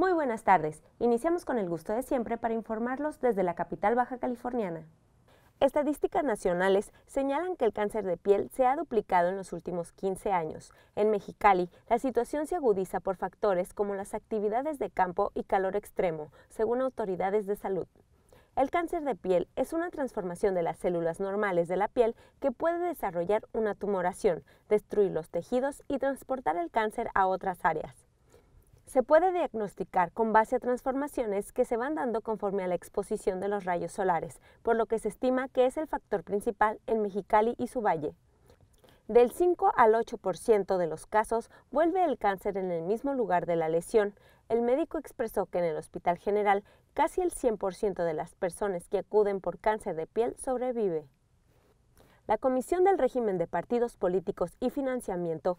Muy buenas tardes. Iniciamos con el gusto de siempre para informarlos desde la capital baja californiana. Estadísticas nacionales señalan que el cáncer de piel se ha duplicado en los últimos 15 años. En Mexicali, la situación se agudiza por factores como las actividades de campo y calor extremo, según autoridades de salud. El cáncer de piel es una transformación de las células normales de la piel que puede desarrollar una tumoración, destruir los tejidos y transportar el cáncer a otras áreas se puede diagnosticar con base a transformaciones que se van dando conforme a la exposición de los rayos solares, por lo que se estima que es el factor principal en Mexicali y su valle. Del 5 al 8% de los casos vuelve el cáncer en el mismo lugar de la lesión. El médico expresó que en el Hospital General casi el 100% de las personas que acuden por cáncer de piel sobrevive. La Comisión del Régimen de Partidos Políticos y Financiamiento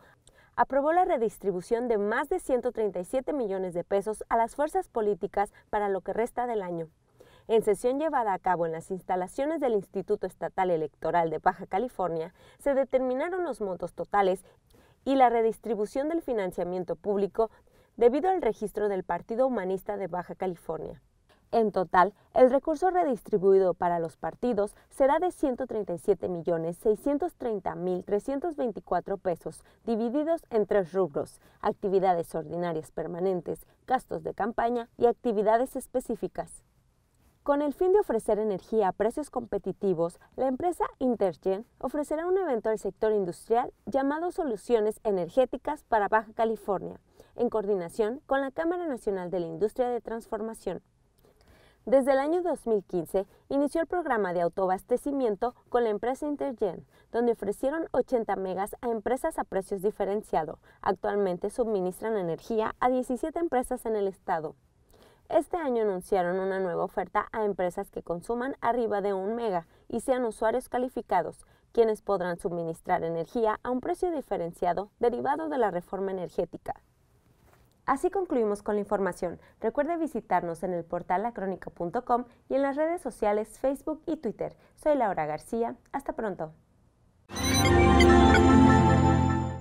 aprobó la redistribución de más de 137 millones de pesos a las fuerzas políticas para lo que resta del año. En sesión llevada a cabo en las instalaciones del Instituto Estatal Electoral de Baja California, se determinaron los montos totales y la redistribución del financiamiento público debido al registro del Partido Humanista de Baja California. En total, el recurso redistribuido para los partidos será de 137.630.324 pesos, divididos en tres rubros, actividades ordinarias permanentes, gastos de campaña y actividades específicas. Con el fin de ofrecer energía a precios competitivos, la empresa Intergen ofrecerá un evento al sector industrial llamado Soluciones Energéticas para Baja California, en coordinación con la Cámara Nacional de la Industria de Transformación. Desde el año 2015 inició el programa de autoabastecimiento con la empresa Intergen, donde ofrecieron 80 megas a empresas a precios diferenciados. Actualmente suministran energía a 17 empresas en el estado. Este año anunciaron una nueva oferta a empresas que consuman arriba de un mega y sean usuarios calificados, quienes podrán suministrar energía a un precio diferenciado derivado de la reforma energética. Así concluimos con la información. Recuerde visitarnos en el portal lacrónica.com y en las redes sociales Facebook y Twitter. Soy Laura García. Hasta pronto.